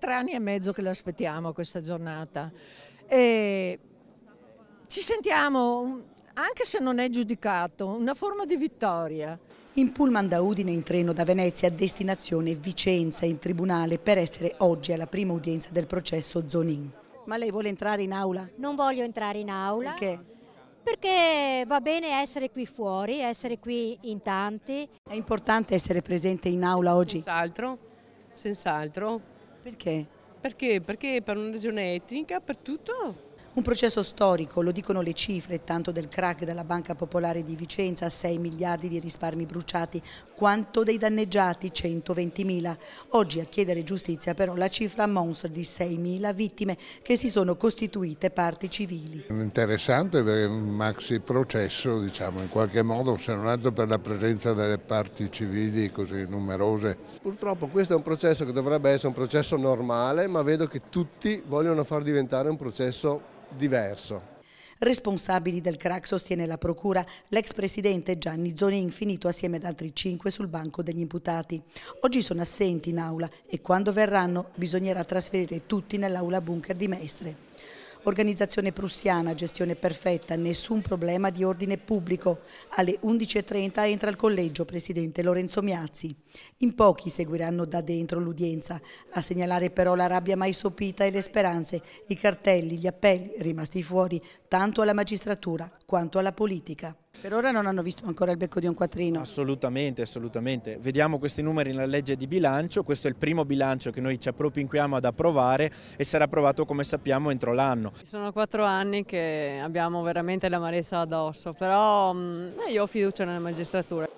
tre anni e mezzo che l'aspettiamo questa giornata. E ci sentiamo, mm, anche se non è giudicato, una forma di vittoria. In pullman da Udine in treno da Venezia a destinazione Vicenza in tribunale per essere oggi alla prima udienza del processo Zonin. Ma lei vuole entrare in aula? Non voglio entrare in aula. Perché? Perché va bene essere qui fuori, essere qui in tanti. È importante essere presente in aula oggi? Senz'altro, senz'altro perché? Perché? Perché per una ragione etnica, per tutto. Un processo storico, lo dicono le cifre, tanto del crack della Banca Popolare di Vicenza, 6 miliardi di risparmi bruciati, quanto dei danneggiati, 120 mila. Oggi a chiedere giustizia però la cifra monster di 6 mila vittime che si sono costituite parti civili. Interessante perché un maxi processo, diciamo, in qualche modo, se non altro per la presenza delle parti civili così numerose. Purtroppo questo è un processo che dovrebbe essere un processo normale, ma vedo che tutti vogliono far diventare un processo diverso. Responsabili del crack, sostiene la Procura, l'ex presidente Gianni Zonin, infinito assieme ad altri cinque sul banco degli imputati. Oggi sono assenti in aula e quando verranno bisognerà trasferire tutti nell'aula bunker di Mestre. Organizzazione prussiana, gestione perfetta, nessun problema di ordine pubblico. Alle 11.30 entra al collegio presidente Lorenzo Miazzi. In pochi seguiranno da dentro l'udienza, a segnalare però la rabbia mai sopita e le speranze, i cartelli, gli appelli rimasti fuori tanto alla magistratura quanto alla politica. Per ora non hanno visto ancora il becco di un quattrino. Assolutamente, assolutamente. Vediamo questi numeri nella legge di bilancio, questo è il primo bilancio che noi ci appropinquiamo ad approvare e sarà approvato come sappiamo entro l'anno. Sono quattro anni che abbiamo veramente l'amarezza addosso, però mm, io ho fiducia nella magistratura.